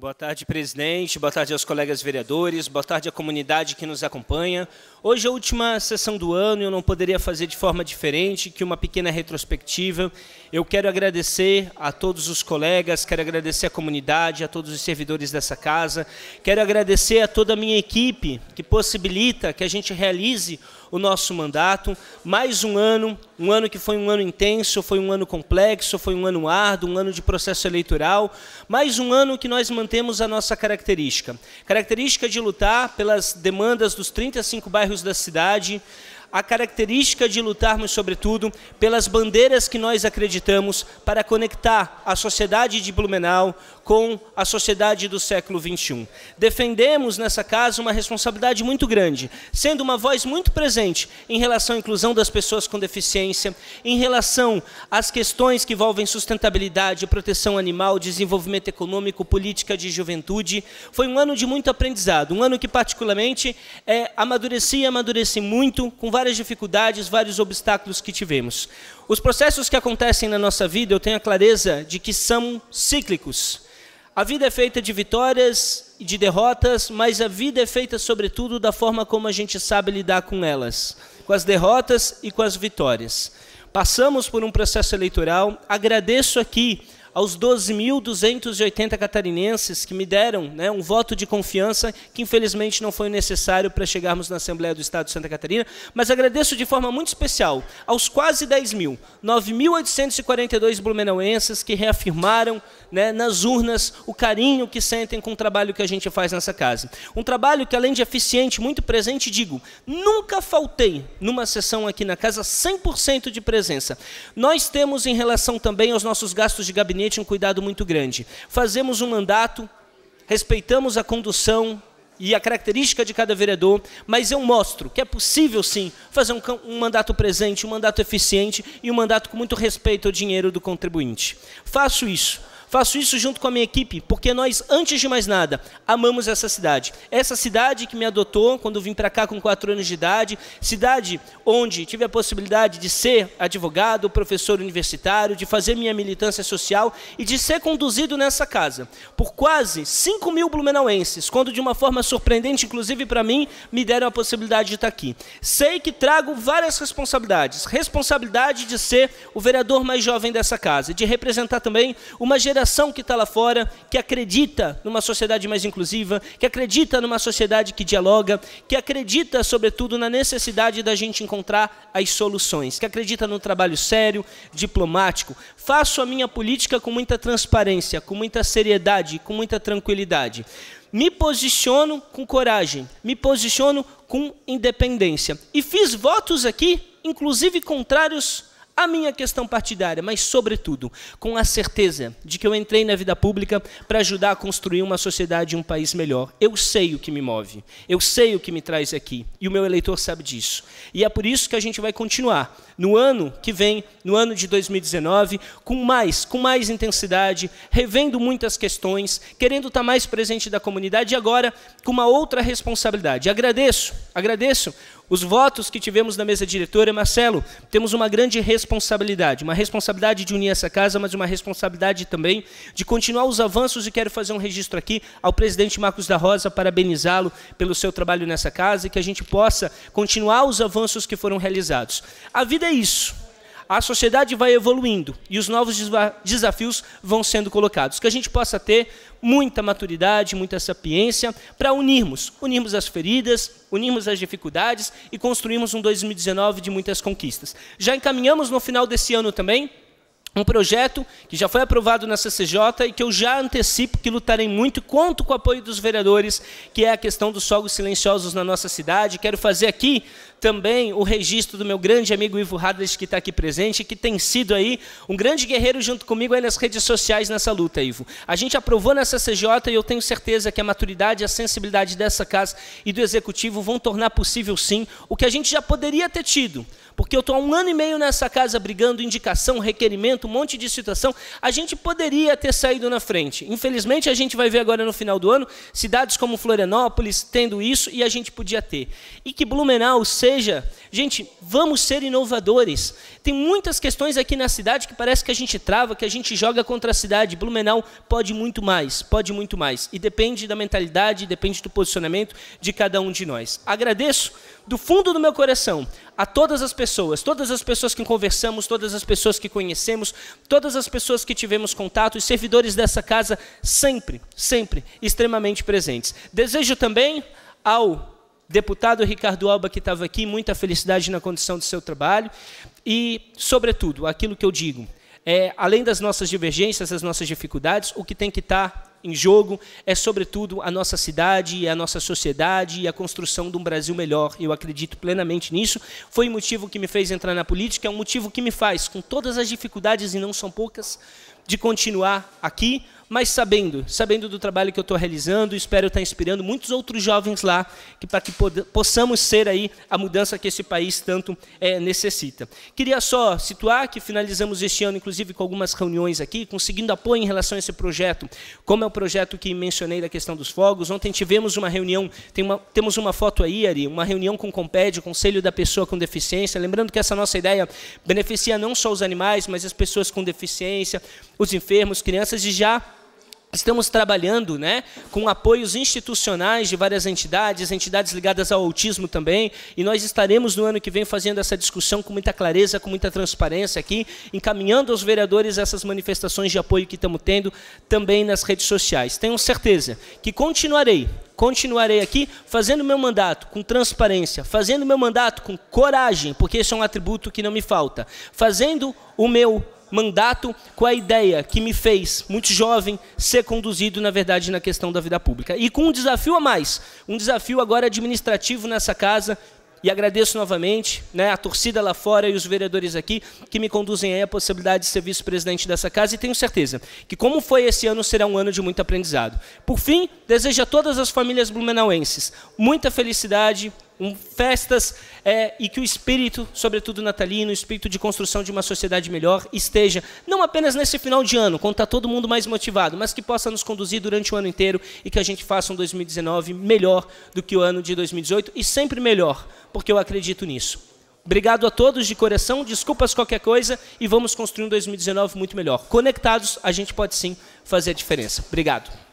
Boa tarde, presidente. Boa tarde aos colegas vereadores. Boa tarde à comunidade que nos acompanha. Hoje é a última sessão do ano e eu não poderia fazer de forma diferente que uma pequena retrospectiva. Eu quero agradecer a todos os colegas, quero agradecer à comunidade, a todos os servidores dessa casa, quero agradecer a toda a minha equipe que possibilita que a gente realize o nosso mandato. Mais um ano, um ano que foi um ano intenso, foi um ano complexo, foi um ano árduo, um ano de processo eleitoral. Mais um ano que nós mantemos a nossa característica característica de lutar pelas demandas dos 35 bairros da cidade a característica de lutarmos, sobretudo, pelas bandeiras que nós acreditamos para conectar a sociedade de Blumenau com a sociedade do século XXI. Defendemos nessa casa uma responsabilidade muito grande, sendo uma voz muito presente em relação à inclusão das pessoas com deficiência, em relação às questões que envolvem sustentabilidade, proteção animal, desenvolvimento econômico, política de juventude. Foi um ano de muito aprendizado, um ano que, particularmente, é, amadureci e amadureci muito com várias dificuldades, vários obstáculos que tivemos. Os processos que acontecem na nossa vida, eu tenho a clareza de que são cíclicos. A vida é feita de vitórias e de derrotas, mas a vida é feita, sobretudo, da forma como a gente sabe lidar com elas, com as derrotas e com as vitórias. Passamos por um processo eleitoral, agradeço aqui aos 12.280 catarinenses que me deram né, um voto de confiança que infelizmente não foi necessário para chegarmos na Assembleia do Estado de Santa Catarina, mas agradeço de forma muito especial aos quase 10 mil, 9.842 blumenauenses que reafirmaram né, nas urnas o carinho que sentem com o trabalho que a gente faz nessa casa. Um trabalho que além de eficiente, muito presente, digo, nunca faltei numa sessão aqui na casa 100% de presença. Nós temos em relação também aos nossos gastos de gabinete gabinete um cuidado muito grande. Fazemos um mandato, respeitamos a condução e a característica de cada vereador, mas eu mostro que é possível sim fazer um, um, mandato presente, um mandato eficiente e um mandato com muito respeito ao dinheiro do contribuinte. Faço isso. Faço isso junto com a minha equipe, porque nós, antes de mais nada, amamos essa cidade. Essa cidade que me adotou quando vim para cá com 4 anos de idade, cidade onde tive a possibilidade de ser advogado, professor universitário, de fazer minha militância social e de ser conduzido nessa casa por quase 5 mil blumenauenses, quando de uma forma surpreendente, inclusive para mim, me deram a possibilidade de estar tá aqui. Sei que trago várias responsabilidades. Responsabilidade de ser o vereador mais jovem dessa casa, de representar também uma geração geração que está lá fora, que acredita numa sociedade mais inclusiva, que acredita numa sociedade que dialoga, que acredita, sobretudo, na necessidade da gente encontrar as soluções, que acredita no trabalho sério, diplomático. Faço a minha política com muita transparência, com muita seriedade, com muita tranquilidade me posiciono com coragem, me posiciono com independência. E fiz votos aqui, inclusive contrários a minha questão partidária, mas, sobretudo, com a certeza de que eu entrei na vida pública para ajudar a construir uma sociedade e um país melhor. Eu sei o que me move, eu sei o que me traz aqui, e o meu eleitor sabe disso. E é por isso que a gente vai continuar no ano que vem, no ano de 2019, com mais, com mais intensidade, revendo muitas questões, querendo estar tá mais presente da comunidade e agora com uma outra responsabilidade. Agradeço, agradeço os votos que tivemos na mesa diretora, Marcelo, temos uma grande responsabilidade, uma responsabilidade de unir essa casa, mas uma responsabilidade também de continuar os avanços e quero fazer um registro aqui ao presidente Marcos da Rosa, parabenizá-lo pelo seu trabalho nessa casa e que a gente possa continuar os avanços que foram realizados. A vida é isso a sociedade vai evoluindo e os novos desafios vão sendo colocados. Que a gente possa ter muita maturidade, muita sapiência para unirmos, unirmos as feridas, unirmos as dificuldades e construirmos um 2019 de muitas conquistas. Já encaminhamos no final desse ano também um projeto que já foi aprovado na CCJ e que eu já antecipo que lutarei muito, conto com o apoio dos vereadores, que é a questão dos fogos silenciosos na nossa cidade. Quero fazer aqui também o registro do meu grande amigo Ivo Hadlis, que está aqui presente, que tem sido aí um grande guerreiro junto comigo aí nas redes sociais nessa luta, Ivo. A gente aprovou na CCJ e eu tenho certeza que a maturidade e a sensibilidade dessa casa e do Executivo vão tornar possível, sim, o que a gente já poderia ter tido, porque eu estou há um ano e meio nessa casa brigando, indicação, requerimento, um monte de situação. A gente poderia ter saído na frente. Infelizmente, a gente vai ver agora no final do ano cidades como Florianópolis tendo isso e a gente podia ter. E que Blumenau seja. Gente, vamos ser inovadores. Tem muitas questões aqui na cidade que parece que a gente trava, que a gente joga contra a cidade. Blumenau pode muito mais, pode muito mais. E depende da mentalidade, depende do posicionamento de cada um de nós. Agradeço do fundo do meu coração a todas as pessoas, todas as pessoas que conversamos, todas as pessoas que conhecemos, todas as pessoas que tivemos contato, os servidores dessa casa sempre, sempre extremamente presentes. Desejo também ao deputado Ricardo Alba, que estava aqui, muita felicidade na condição do seu trabalho. E, sobretudo, aquilo que eu digo, é, além das nossas divergências, das nossas dificuldades, o que tem que estar tá em jogo é, sobretudo, a nossa cidade, a nossa sociedade e a construção de um Brasil melhor. Eu acredito plenamente nisso. Foi o motivo que me fez entrar na política, é um motivo que me faz, com todas as dificuldades, e não são poucas, de continuar aqui, mas sabendo, sabendo do trabalho que eu estou realizando, espero estar tá inspirando muitos outros jovens lá, que, para que possamos ser aí a mudança que esse país tanto é, necessita. Queria só situar que finalizamos este ano, inclusive, com algumas reuniões aqui, conseguindo apoio em relação a esse projeto, como é o projeto que mencionei da questão dos fogos. Ontem tivemos uma reunião, tem uma, temos uma foto aí, Ari, uma reunião com o COMPED, o Conselho da Pessoa com Deficiência. Lembrando que essa nossa ideia beneficia não só os animais, mas as pessoas com deficiência, os enfermos, crianças, e já Estamos trabalhando né, com apoios institucionais de várias entidades, entidades ligadas ao autismo também, e nós estaremos no ano que vem fazendo essa discussão com muita clareza, com muita transparência aqui, encaminhando aos vereadores essas manifestações de apoio que estamos tendo também nas redes sociais. Tenho certeza que continuarei, continuarei aqui fazendo meu mandato com transparência, fazendo meu mandato com coragem, porque esse é um atributo que não me falta, fazendo o meu mandato com a ideia que me fez, muito jovem, ser conduzido, na verdade, na questão da vida pública. E com um desafio a mais, um desafio agora administrativo nessa casa, e agradeço novamente né, a torcida lá fora e os vereadores aqui que me conduzem aí a possibilidade de ser vice-presidente dessa casa e tenho certeza que, como foi esse ano, será um ano de muito aprendizado. Por fim, desejo a todas as famílias blumenauenses muita felicidade, um, festas, é, e que o espírito, sobretudo natalino, o espírito de construção de uma sociedade melhor, esteja não apenas nesse final de ano, quando está todo mundo mais motivado, mas que possa nos conduzir durante o ano inteiro e que a gente faça um 2019 melhor do que o ano de 2018 e sempre melhor, porque eu acredito nisso. Obrigado a todos de coração, desculpas qualquer coisa e vamos construir um 2019 muito melhor. Conectados, a gente pode sim fazer a diferença. Obrigado.